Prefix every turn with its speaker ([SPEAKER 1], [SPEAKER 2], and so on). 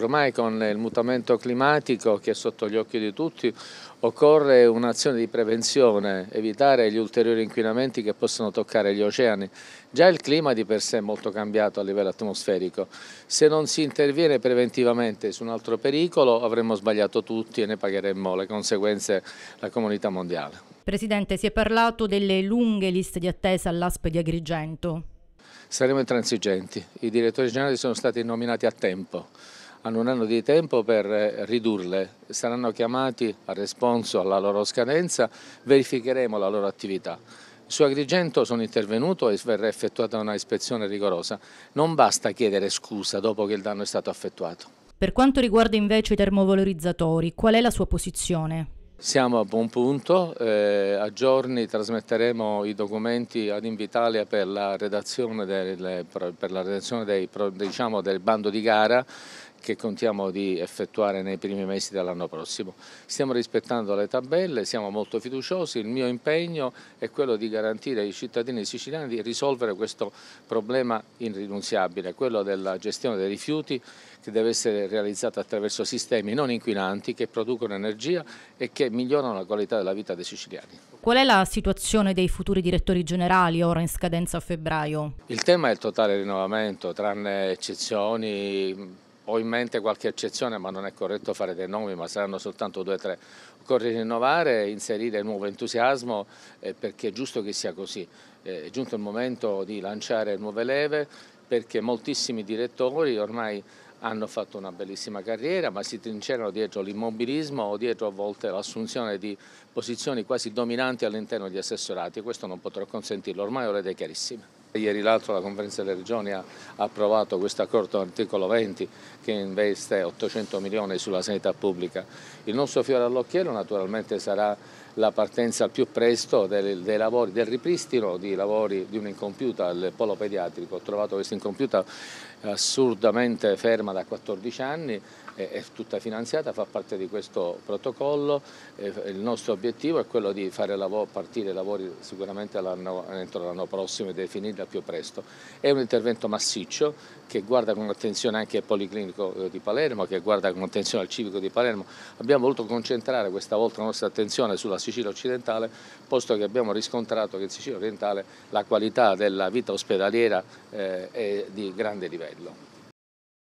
[SPEAKER 1] Ormai con il mutamento climatico che è sotto gli occhi di tutti occorre un'azione di prevenzione, evitare gli ulteriori inquinamenti che possono toccare gli oceani. Già il clima di per sé è molto cambiato a livello atmosferico. Se non si interviene preventivamente su un altro pericolo avremmo sbagliato tutti e ne pagheremmo le conseguenze la comunità mondiale.
[SPEAKER 2] Presidente, si è parlato delle lunghe liste di attesa all'ASP di Agrigento.
[SPEAKER 1] Saremo intransigenti. I direttori generali sono stati nominati a tempo. Ah, hanno un anno di tempo per eh, ridurle, saranno chiamati a responso alla loro scadenza, verificheremo la loro attività. Su Agrigento sono intervenuto e verrà effettuata una ispezione rigorosa. Non basta chiedere scusa dopo che il danno è stato effettuato.
[SPEAKER 2] Per quanto riguarda invece i termovalorizzatori, qual è la sua posizione?
[SPEAKER 1] Siamo a buon punto, eh, a giorni trasmetteremo i documenti ad Invitalia per la redazione, del, per la redazione dei, diciamo, del bando di gara che contiamo di effettuare nei primi mesi dell'anno prossimo. Stiamo rispettando le tabelle, siamo molto fiduciosi, il mio impegno è quello di garantire ai cittadini siciliani di risolvere questo problema irrinunziabile, quello della gestione dei rifiuti che deve essere realizzata attraverso sistemi non inquinanti che producono energia e che migliorano la qualità della vita dei siciliani.
[SPEAKER 2] Qual è la situazione dei futuri direttori generali ora in scadenza a febbraio?
[SPEAKER 1] Il tema è il totale rinnovamento, tranne eccezioni ho in mente qualche eccezione, ma non è corretto fare dei nomi, ma saranno soltanto due o tre. Occorre rinnovare, inserire nuovo entusiasmo eh, perché è giusto che sia così. Eh, è giunto il momento di lanciare nuove leve perché moltissimi direttori ormai hanno fatto una bellissima carriera, ma si trincerano dietro l'immobilismo o dietro a volte l'assunzione di posizioni quasi dominanti all'interno degli assessorati. Questo non potrò consentirlo, ormai ho le idee chiarissime. Ieri l'altro la Conferenza delle Regioni ha approvato questo accordo articolo 20 che investe 800 milioni sulla sanità pubblica. Il nostro fiore all'occhiello naturalmente sarà la partenza al più presto del, dei lavori, del ripristino di lavori di un'incompiuta al polo pediatrico. Ho trovato questa incompiuta assurdamente ferma da 14 anni, è tutta finanziata, fa parte di questo protocollo, eh, il nostro obiettivo è quello di fare lav partire i lavori sicuramente entro l'anno prossimo e definirla più presto. È un intervento massiccio che guarda con attenzione anche il Policlinico eh, di Palermo, che guarda con attenzione al Civico di Palermo, abbiamo voluto concentrare questa volta la nostra attenzione sulla Sicilia occidentale, posto che abbiamo riscontrato che in Sicilia orientale la qualità della vita ospedaliera eh, è di grande livello.